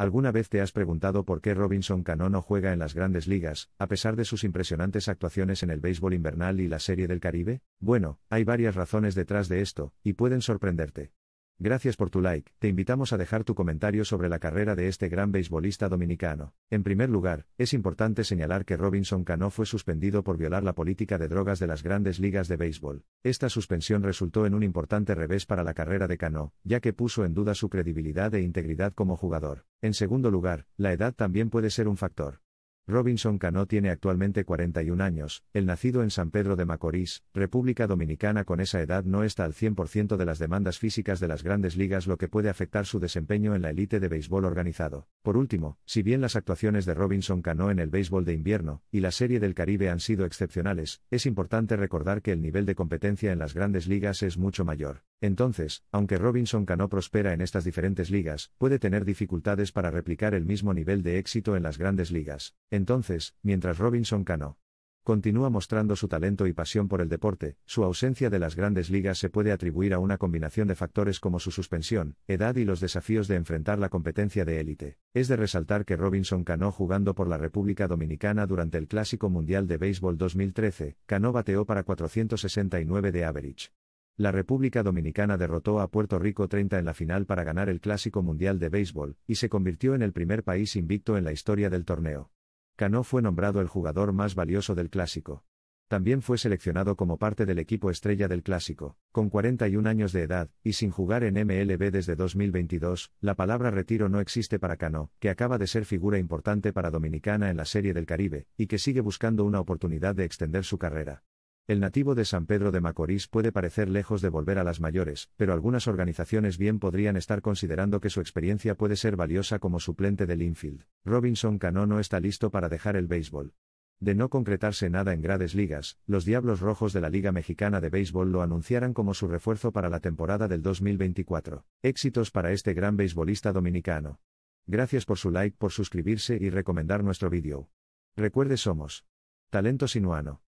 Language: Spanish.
¿Alguna vez te has preguntado por qué Robinson Cano no juega en las grandes ligas, a pesar de sus impresionantes actuaciones en el béisbol invernal y la Serie del Caribe? Bueno, hay varias razones detrás de esto, y pueden sorprenderte. Gracias por tu like, te invitamos a dejar tu comentario sobre la carrera de este gran beisbolista dominicano. En primer lugar, es importante señalar que Robinson Cano fue suspendido por violar la política de drogas de las grandes ligas de béisbol. Esta suspensión resultó en un importante revés para la carrera de Cano, ya que puso en duda su credibilidad e integridad como jugador. En segundo lugar, la edad también puede ser un factor. Robinson Cano tiene actualmente 41 años, el nacido en San Pedro de Macorís, República Dominicana con esa edad no está al 100% de las demandas físicas de las grandes ligas lo que puede afectar su desempeño en la élite de béisbol organizado. Por último, si bien las actuaciones de Robinson Cano en el béisbol de invierno y la Serie del Caribe han sido excepcionales, es importante recordar que el nivel de competencia en las grandes ligas es mucho mayor. Entonces, aunque Robinson Cano prospera en estas diferentes ligas, puede tener dificultades para replicar el mismo nivel de éxito en las grandes ligas. Entonces, mientras Robinson Cano continúa mostrando su talento y pasión por el deporte, su ausencia de las grandes ligas se puede atribuir a una combinación de factores como su suspensión, edad y los desafíos de enfrentar la competencia de élite. Es de resaltar que Robinson Cano jugando por la República Dominicana durante el Clásico Mundial de Béisbol 2013, Cano bateó para 469 de average. La República Dominicana derrotó a Puerto Rico 30 en la final para ganar el Clásico Mundial de Béisbol, y se convirtió en el primer país invicto en la historia del torneo. Cano fue nombrado el jugador más valioso del Clásico. También fue seleccionado como parte del equipo estrella del Clásico, con 41 años de edad, y sin jugar en MLB desde 2022, la palabra retiro no existe para Cano, que acaba de ser figura importante para Dominicana en la Serie del Caribe, y que sigue buscando una oportunidad de extender su carrera. El nativo de San Pedro de Macorís puede parecer lejos de volver a las mayores, pero algunas organizaciones bien podrían estar considerando que su experiencia puede ser valiosa como suplente del infield. Robinson Cano no está listo para dejar el béisbol. De no concretarse nada en grandes ligas, los Diablos Rojos de la Liga Mexicana de Béisbol lo anunciarán como su refuerzo para la temporada del 2024. Éxitos para este gran beisbolista dominicano. Gracias por su like, por suscribirse y recomendar nuestro vídeo. Recuerde somos. Talento sinuano.